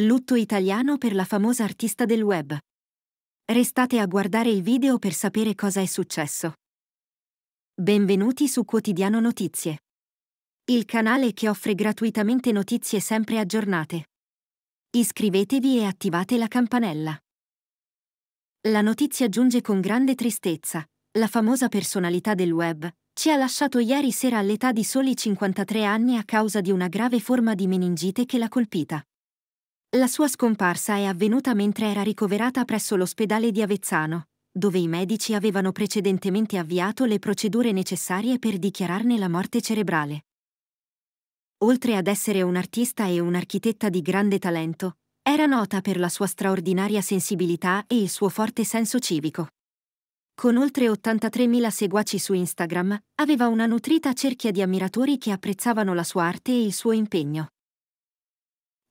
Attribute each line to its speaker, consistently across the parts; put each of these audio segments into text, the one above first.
Speaker 1: Lutto italiano per la famosa artista del web. Restate a guardare il video per sapere cosa è successo. Benvenuti su Quotidiano Notizie. Il canale che offre gratuitamente notizie sempre aggiornate. Iscrivetevi e attivate la campanella. La notizia giunge con grande tristezza. La famosa personalità del web ci ha lasciato ieri sera all'età di soli 53 anni a causa di una grave forma di meningite che l'ha colpita. La sua scomparsa è avvenuta mentre era ricoverata presso l'ospedale di Avezzano, dove i medici avevano precedentemente avviato le procedure necessarie per dichiararne la morte cerebrale. Oltre ad essere un'artista e un'architetta di grande talento, era nota per la sua straordinaria sensibilità e il suo forte senso civico. Con oltre 83.000 seguaci su Instagram, aveva una nutrita cerchia di ammiratori che apprezzavano la sua arte e il suo impegno.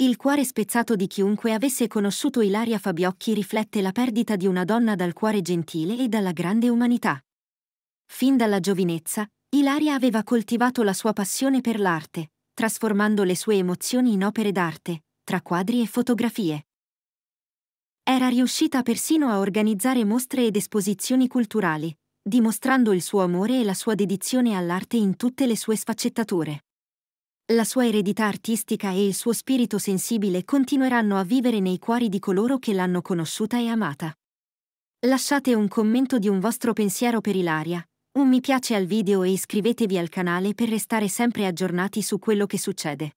Speaker 1: Il cuore spezzato di chiunque avesse conosciuto Ilaria Fabiocchi riflette la perdita di una donna dal cuore gentile e dalla grande umanità. Fin dalla giovinezza, Ilaria aveva coltivato la sua passione per l'arte, trasformando le sue emozioni in opere d'arte, tra quadri e fotografie. Era riuscita persino a organizzare mostre ed esposizioni culturali, dimostrando il suo amore e la sua dedizione all'arte in tutte le sue sfaccettature. La sua eredità artistica e il suo spirito sensibile continueranno a vivere nei cuori di coloro che l'hanno conosciuta e amata. Lasciate un commento di un vostro pensiero per Ilaria, un mi piace al video e iscrivetevi al canale per restare sempre aggiornati su quello che succede.